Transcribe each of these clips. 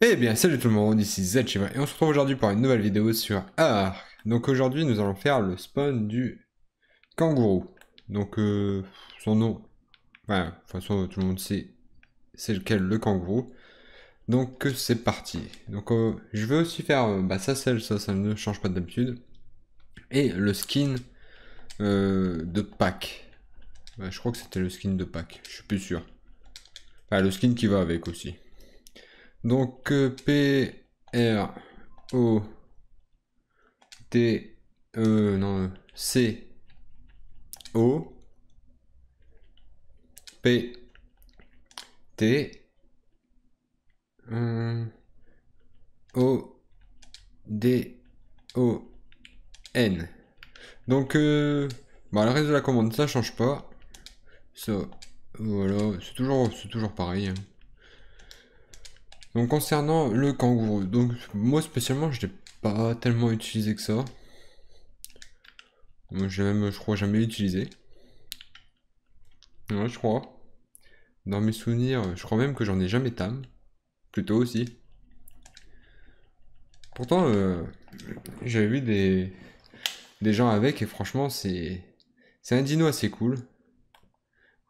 Eh bien salut tout le monde, ici Zachima et on se retrouve aujourd'hui pour une nouvelle vidéo sur ARK Donc aujourd'hui nous allons faire le spawn du kangourou. Donc euh, son nom, voilà, de toute façon tout le monde sait c'est lequel le kangourou. Donc euh, c'est parti. Donc euh, je veux aussi faire bah, ça celle, ça, ça ne change pas d'habitude. Et le skin de Pâques. Bah, je crois que c'était le skin de Pâques, je suis plus sûr. Enfin le skin qui va avec aussi. Donc euh, P R O T e, non euh, C O P T euh, O D O N. Donc bah, le reste de la commande ça change pas. Ça voilà, c'est toujours c'est toujours pareil. Hein. Donc concernant le kangourou, donc moi spécialement je l'ai pas tellement utilisé que ça. Moi j'ai même je crois jamais utilisé. Non, je crois. Dans mes souvenirs, je crois même que j'en ai jamais tam. Plutôt aussi. Pourtant euh, j'avais vu des, des gens avec et franchement c'est. C'est un dino assez cool.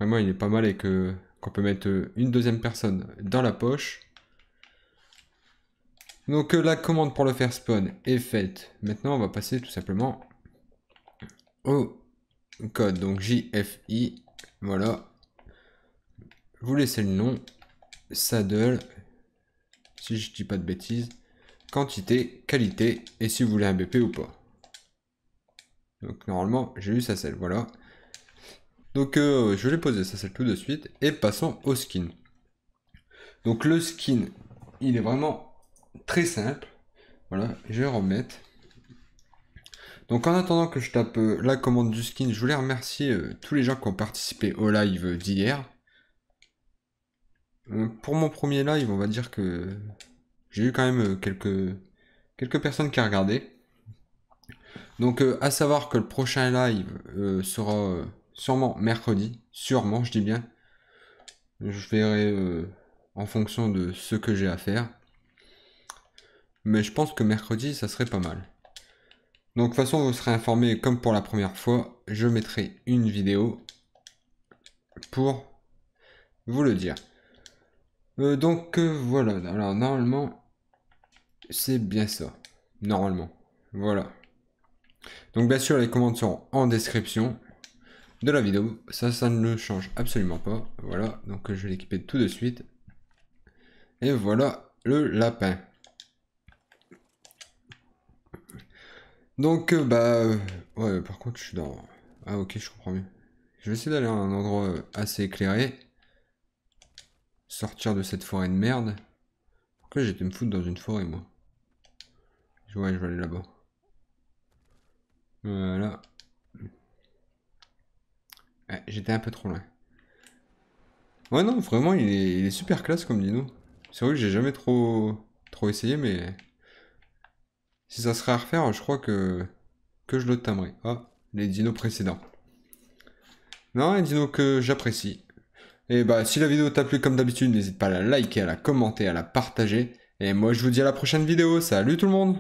Vraiment il est pas mal et que qu'on peut mettre une deuxième personne dans la poche donc euh, la commande pour le faire spawn est faite. Maintenant, on va passer tout simplement au code. Donc JFI, voilà. Vous laissez le nom. Saddle, si je ne dis pas de bêtises. Quantité, qualité, et si vous voulez un BP ou pas. Donc normalement, j'ai eu sa selle, voilà. Donc euh, je l'ai posé, sa tout de suite. Et passons au skin. Donc le skin, il est vraiment très simple. Voilà, je vais remettre. Donc en attendant que je tape euh, la commande du skin, je voulais remercier euh, tous les gens qui ont participé au live d'hier. Euh, pour mon premier live, on va dire que j'ai eu quand même quelques, quelques personnes qui ont regardé. Donc à savoir que le prochain live sera sûrement mercredi. Sûrement, je dis bien. Je verrai en fonction de ce que j'ai à faire mais je pense que mercredi, ça serait pas mal. Donc de toute façon, vous serez informé comme pour la première fois, je mettrai une vidéo pour vous le dire. Euh, donc euh, voilà, alors normalement, c'est bien ça. Normalement, voilà. Donc bien sûr, les commandes seront en description de la vidéo. Ça, ça ne change absolument pas. Voilà, donc je vais l'équiper tout de suite. Et voilà le lapin. Donc, euh, bah. Euh, ouais, par contre, je suis dans. Ah, ok, je comprends mieux. Je vais essayer d'aller à un endroit euh, assez éclairé. Sortir de cette forêt de merde. Pourquoi j'ai j'étais me foutre dans une forêt, moi Ouais, je vais aller là-bas. Voilà. Ouais, j'étais un peu trop loin. Ouais, non, vraiment, il est, super classe comme dis-nous. C'est vrai que j'ai jamais trop, trop essayé, mais si ça serait à refaire, je crois que, que je le tamerais. Ah, les dinos précédents. Non, les dinos que j'apprécie. Et eh bah, si la vidéo t'a plu comme d'habitude, n'hésite pas à la liker, à la commenter, à la partager. Et moi, je vous dis à la prochaine vidéo. Salut tout le monde